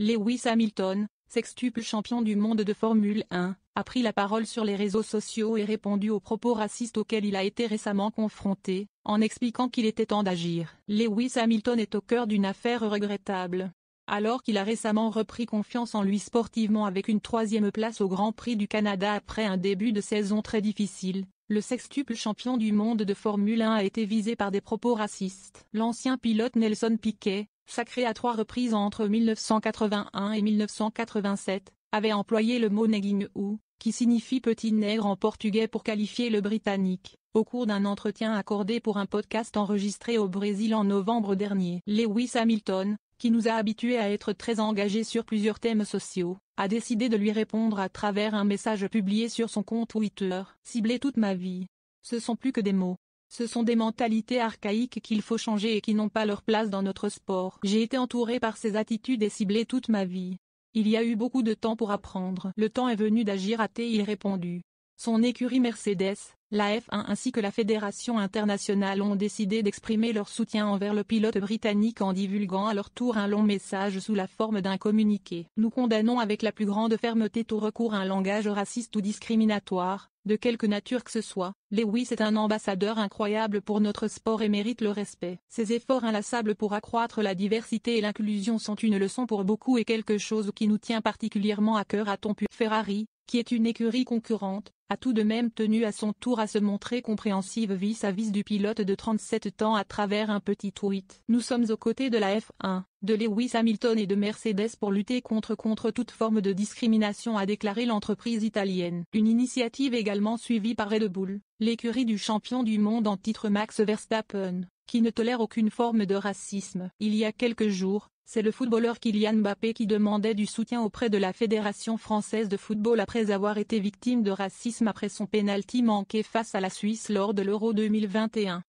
Lewis Hamilton, sextuple champion du monde de Formule 1, a pris la parole sur les réseaux sociaux et répondu aux propos racistes auxquels il a été récemment confronté, en expliquant qu'il était temps d'agir. Lewis Hamilton est au cœur d'une affaire regrettable. Alors qu'il a récemment repris confiance en lui sportivement avec une troisième place au Grand Prix du Canada après un début de saison très difficile, le sextuple champion du monde de Formule 1 a été visé par des propos racistes. L'ancien pilote Nelson Piquet, sacré à trois reprises entre 1981 et 1987, avait employé le mot Neguinho, ou, qui signifie petit nègre en portugais pour qualifier le britannique, au cours d'un entretien accordé pour un podcast enregistré au Brésil en novembre dernier. Lewis Hamilton, qui nous a habitués à être très engagés sur plusieurs thèmes sociaux, a décidé de lui répondre à travers un message publié sur son compte Twitter. Ciblé toute ma vie. Ce sont plus que des mots, ce sont des mentalités archaïques qu'il faut changer et qui n'ont pas leur place dans notre sport. J'ai été entouré par ces attitudes et ciblé toute ma vie. Il y a eu beaucoup de temps pour apprendre. Le temps est venu d'agir à t il répondu. Son écurie Mercedes, la F1 ainsi que la Fédération internationale ont décidé d'exprimer leur soutien envers le pilote britannique en divulguant à leur tour un long message sous la forme d'un communiqué. Nous condamnons avec la plus grande fermeté tout recours à un langage raciste ou discriminatoire, de quelque nature que ce soit. Lewis est un ambassadeur incroyable pour notre sport et mérite le respect. Ses efforts inlassables pour accroître la diversité et l'inclusion sont une leçon pour beaucoup et quelque chose qui nous tient particulièrement à cœur à ton Ferrari, qui est une écurie concurrente, a tout de même tenu à son tour à se montrer compréhensive vis-à-vis du pilote de 37 ans à travers un petit tweet. Nous sommes aux côtés de la F1, de Lewis Hamilton et de Mercedes pour lutter contre contre toute forme de discrimination a déclaré l'entreprise italienne. Une initiative également suivie par Red Bull, l'écurie du champion du monde en titre Max Verstappen qui ne tolère aucune forme de racisme. Il y a quelques jours, c'est le footballeur Kylian Mbappé qui demandait du soutien auprès de la Fédération française de football après avoir été victime de racisme après son pénalty manqué face à la Suisse lors de l'Euro 2021.